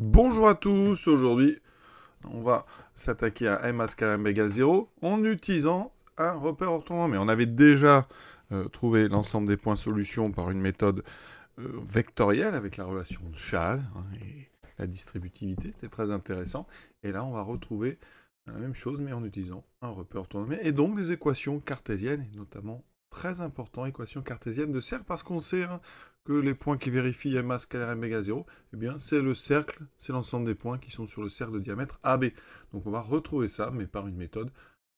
Bonjour à tous, aujourd'hui on va s'attaquer à m égale 0 en utilisant un repère Mais On avait déjà euh, trouvé l'ensemble des points solutions par une méthode euh, vectorielle avec la relation de Schall hein, et la distributivité, c'était très intéressant. Et là on va retrouver euh, la même chose mais en utilisant un repère orthonormé et donc des équations cartésiennes, notamment Très important, équation cartésienne de cercle, parce qu'on sait hein, que les points qui vérifient ma scalaire m 0, eh bien c'est le cercle, c'est l'ensemble des points qui sont sur le cercle de diamètre AB. Donc on va retrouver ça, mais par une méthode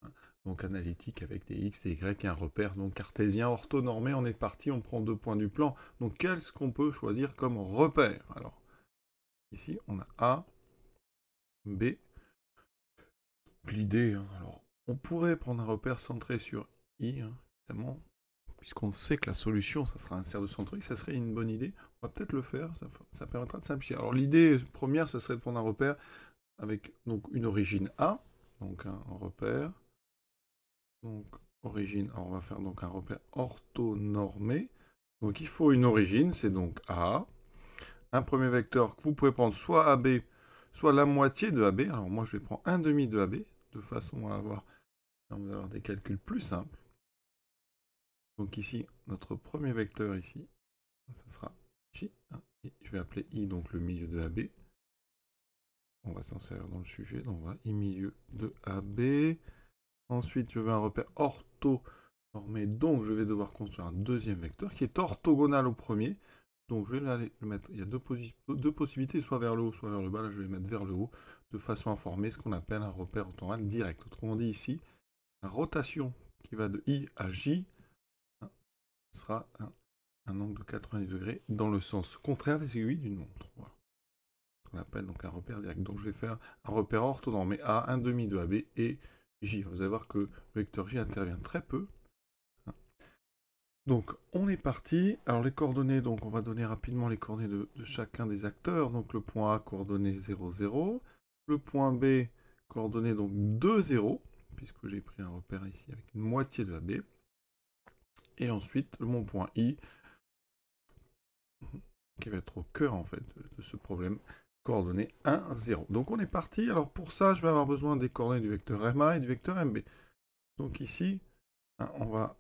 hein, donc analytique avec des x, des y et un repère donc cartésien orthonormé. On est parti, on prend deux points du plan. Donc qu'est-ce qu'on peut choisir comme repère Alors ici on a A, B. L'idée, hein, alors on pourrait prendre un repère centré sur I, puisqu'on sait que la solution, ça sera un cercle de centrique, ça serait une bonne idée. On va peut-être le faire, ça, permettra de simplifier. Alors l'idée première, ce serait de prendre un repère avec donc une origine A, donc un repère. Donc origine, alors on va faire donc un repère orthonormé. Donc il faut une origine, c'est donc A. Un premier vecteur que vous pouvez prendre soit AB, soit la moitié de AB. Alors moi je vais prendre un demi de AB, de façon à avoir des calculs plus simples. Donc ici, notre premier vecteur ici, ça sera J. Hein, je vais appeler I, donc le milieu de AB. On va s'en servir dans le sujet, donc on va I milieu de AB. Ensuite, je veux un repère orthonormé, donc je vais devoir construire un deuxième vecteur qui est orthogonal au premier. Donc je vais le mettre, il y a deux, possibilités, soit vers le haut, soit vers le bas. Là, je vais le mettre vers le haut, de façon à former ce qu'on appelle un repère orthogonal direct. Autrement dit, ici, la rotation qui va de I à J un, angle de 90 degrés dans le sens contraire des aiguilles d'une montre. On appelle donc un repère direct. Donc je vais faire un repère mais A, 1,5 de AB et J. Vous allez voir que le vecteur J intervient très peu. Hein. Donc on est parti. Alors les coordonnées, donc on va donner rapidement les coordonnées de, chacun des acteurs. Donc le point A, coordonnée 0, 0. Le point B, coordonnée donc 2, 0, puisque j'ai pris un repère ici avec une moitié de AB et ensuite mon point I qui va être au cœur en fait de ce problème coordonnées 1, 0. Donc on est parti. Alors pour ça, je vais avoir besoin des coordonnées du vecteur MA et du vecteur MB. Donc ici, hein, on va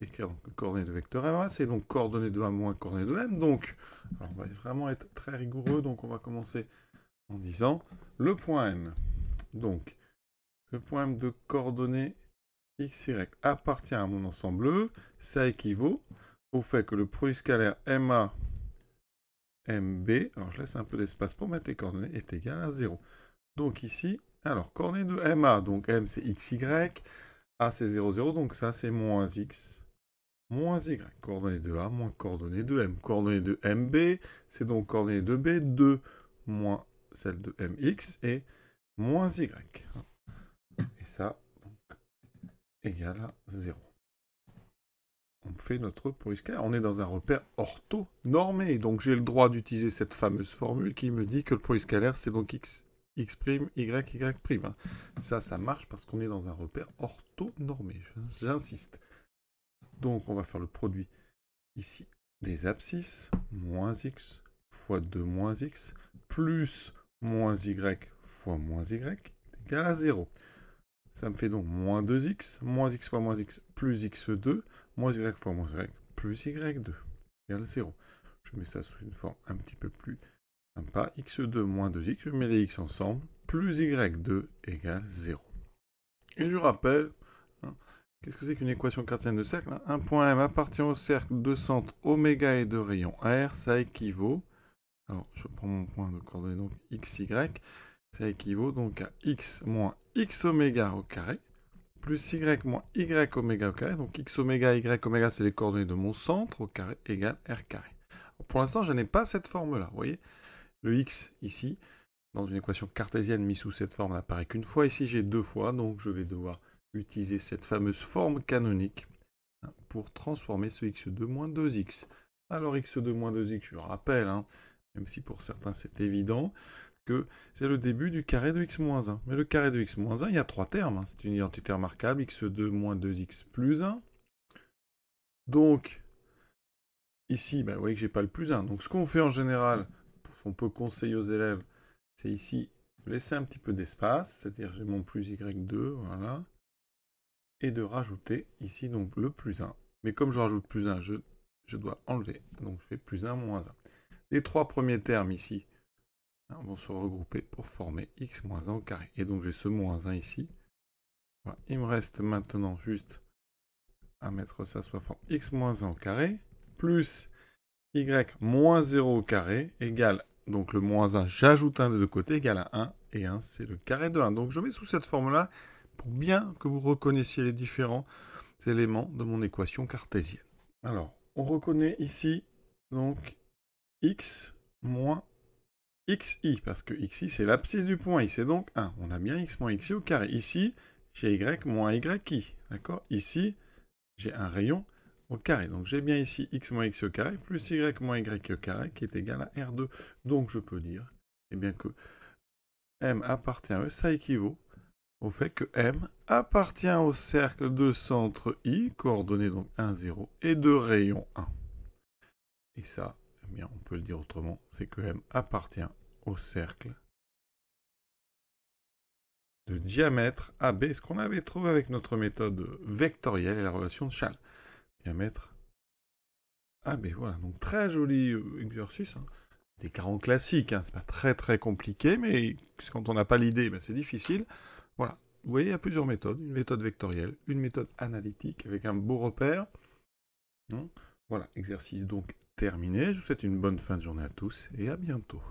écrire donc, coordonnées du vecteur MA, c'est donc coordonnées de A moins coordonnées de M. Donc alors on va vraiment être très rigoureux, donc on va commencer en disant le point M. Donc le point M de coordonnées XY appartient à mon ensemble ça équivaut au fait que le produit scalaire MA, MB, alors je laisse un peu d'espace pour mettre les coordonnées, est égal à 0. Donc ici, alors coordonnées de A, donc M c'est XY, A c'est 0, 0, donc ça c'est moins X, moins Y. Coordonnées de A moins coordonnées de M. Coordonnées de MB, c'est donc coordonnées de B, 2 moins celle de MX et moins Y. Et ça, égale à 0. On fait notre scalaire. On est dans un repère orthonormé. Donc j'ai le droit d'utiliser cette fameuse formule qui me dit que le scalaire c'est donc x, x', y, y'. Hein. Ça, ça marche parce qu'on est dans un repère orthonormé. J'insiste. Donc on va faire le produit ici des abscisses, moins x fois 2 moins x, plus moins y fois moins y, égale à 0. Ça me fait donc moins 2x, moins x fois moins x plus x2, moins y fois moins y plus y2 égale 0. Je mets ça sous une forme un petit peu plus sympa. x2 moins 2x, je mets les x ensemble, plus y2 égale 0. Et je rappelle, hein, qu'est-ce que c'est qu'une équation cartienne de cercle hein Un point M appartient au cercle de centre oméga et de rayon R, ça équivaut, alors je prends mon point de coordonnée, donc x, y, ça équivaut donc à x moins x oméga au carré, plus y moins y oméga au carré. Donc x oméga, y oméga, c'est les coordonnées de mon centre au carré égale r carré. Pour l'instant, je n'ai pas cette forme-là, vous voyez Le x ici, dans une équation cartésienne mise sous cette forme, n'apparaît qu'une fois. Ici, j'ai deux fois, donc je vais devoir utiliser cette fameuse forme canonique hein, pour transformer ce x2 moins 2x. Alors x2 moins 2x, je le rappelle, hein, même si pour certains c'est évident, que c'est le début du carré de x-1. moins Mais le carré de x-1, moins il y a trois termes. Hein. C'est une identité remarquable, x2 moins 2x plus 1. Donc, ici, ben, vous voyez que je n'ai pas le plus 1. Donc ce qu'on fait en général, on peut conseiller aux élèves, c'est ici, laisser un petit peu d'espace, c'est-à-dire j'ai mon plus y2, voilà, et de rajouter ici donc le plus 1. Mais comme je rajoute plus 1, je dois enlever, donc je fais plus 1 moins 1. Les trois premiers termes ici, Hein, vont se regrouper pour former x-1 moins au carré. Et donc j'ai ce moins 1 ici. Il me reste maintenant juste à mettre ça sous la forme x-1 moins au carré plus y moins 0 au carré égale, donc le moins 1, j'ajoute un des deux côtés, égale à 1, et 1 c'est le carré de 1. Donc je mets sous cette forme-là pour bien que vous reconnaissiez les différents éléments de mon équation cartésienne. Alors, on reconnaît ici donc x moins xi, parce que xi c'est l'abscisse du point i, c'est donc 1. On a bien x moins xi au carré. Ici, j'ai y moins yi, d'accord Ici, j'ai un rayon au carré. Donc j'ai bien ici x moins x au carré plus y moins y au carré qui est égal à r2. Donc je peux dire eh bien, que m appartient à euh, E, ça équivaut au fait que m appartient au cercle de centre i, coordonnées donc 1, 0, et de rayon 1. Et ça, on peut le dire autrement, c'est que M appartient au cercle de diamètre AB, ce qu'on avait trouvé avec notre méthode vectorielle et la relation de Schall. Diamètre AB, voilà, donc très joli euh, exercice, hein. des carrants classiques, hein. c'est pas très très compliqué, mais quand on n'a pas l'idée, ben, c'est difficile. Voilà, vous voyez, il y a plusieurs méthodes, une méthode vectorielle, une méthode analytique avec un beau repère. Voilà, exercice donc terminé. Je vous souhaite une bonne fin de journée à tous et à bientôt.